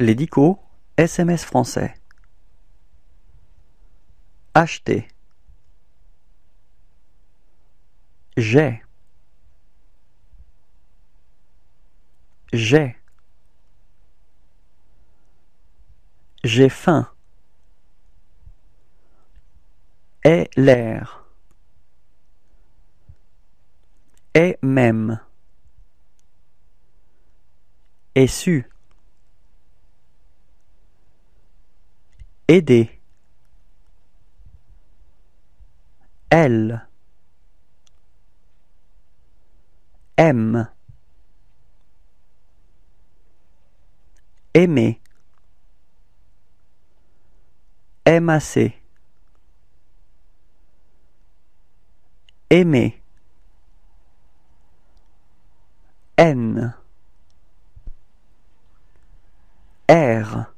Les SMS français Acheter J'ai J'ai J'ai faim Et l'air Et même Et su Aider. Elle. Aime. Aimer. Aime assez. Aimer. Haine. Air.